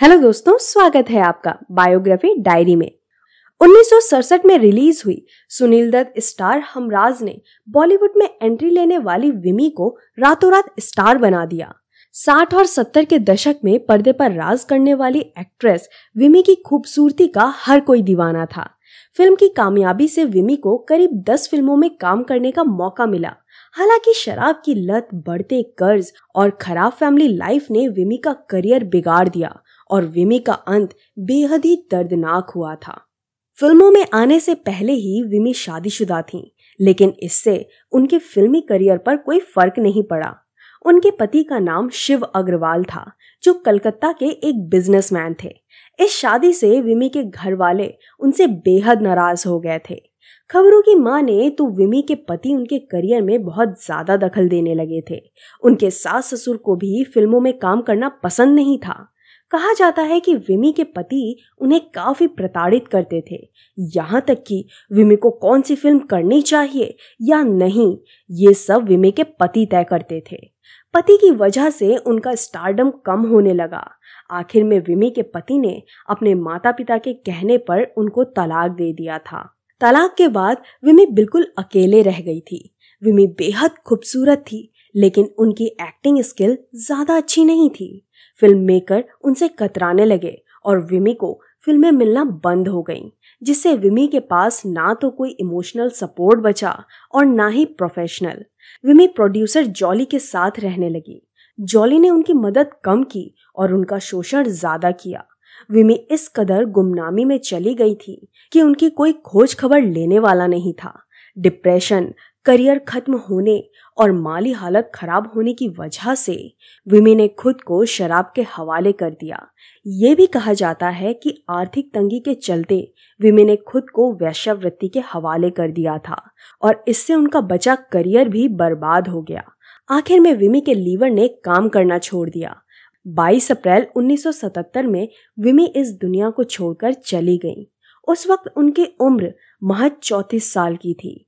hello दोस्तों स्वागत है आपका बायोग्राफी डायरी में उन्नीस में रिलीज हुई सुनील दत्त स्टार हमराज ने बॉलीवुड में एंट्री लेने वाली विमी को रातों रात स्टार बना दिया 60 और 70 के दशक में पर्दे पर राज करने वाली एक्ट्रेस विमी की खूबसूरती का हर कोई दीवाना था फिल्म की कामयाबी से विमी को करीब 10 फिल्मों में काम करने का मौका मिला हालांकि शराब की लत बढ़ते कर्ज और खराब फैमिली लाइफ ने विमी का करियर बिगाड़ दिया और विमी का अंत बेहद ही दर्दनाक हुआ था फिल्मों में आने से पहले ही विमी शादीशुदा थी लेकिन इससे उनके फिल्मी करियर पर कोई फर्क नहीं पड़ा उनके पति का नाम शिव अग्रवाल था जो कलकत्ता के एक बिजनेसमैन थे इस शादी से विमी के घर वाले उनसे बेहद नाराज हो गए थे खबरों की माने तो विमी के पति उनके करियर में बहुत ज्यादा दखल देने लगे थे उनके सास ससुर को भी फिल्मों में काम करना पसंद नहीं था कहा जाता है कि विमी के पति उन्हें काफ़ी प्रताड़ित करते थे यहाँ तक कि विमी को कौन सी फिल्म करनी चाहिए या नहीं ये सब विमी के पति तय करते थे पति की वजह से उनका स्टारडम कम होने लगा आखिर में विमी के पति ने अपने माता पिता के कहने पर उनको तलाक दे दिया था तलाक के बाद विमी बिल्कुल अकेले रह गई थी विमी बेहद खूबसूरत थी लेकिन उनकी एक्टिंग स्किल ज़्यादा अच्छी नहीं थी फिल्म मेकर उनसे कतराने लगे और विमी को फिल्में मिलना बंद हो गईं जिससे विमी के पास ना तो कोई इमोशनल सपोर्ट बचा और ना ही प्रोफेशनल विमी प्रोड्यूसर जॉली के साथ रहने लगी जॉली ने उनकी मदद कम की और उनका शोषण ज्यादा किया विमी इस कदर गुमनामी में चली गई थी कि उनकी कोई खोज खबर लेने वाला नहीं था डिप्रेशन करियर खत्म होने और माली हालत खराब होने की वजह से विमी ने खुद को शराब के हवाले कर दिया ये भी कहा जाता है कि आर्थिक तंगी के चलते विमी ने खुद को वैश्यवृत्ति के हवाले कर दिया था और इससे उनका बचा करियर भी बर्बाद हो गया आखिर में विमी के लीवर ने काम करना छोड़ दिया 22 अप्रैल 1977 में विमी इस दुनिया को छोड़कर चली गई उस वक्त उनकी उम्र महज चौतीस साल की थी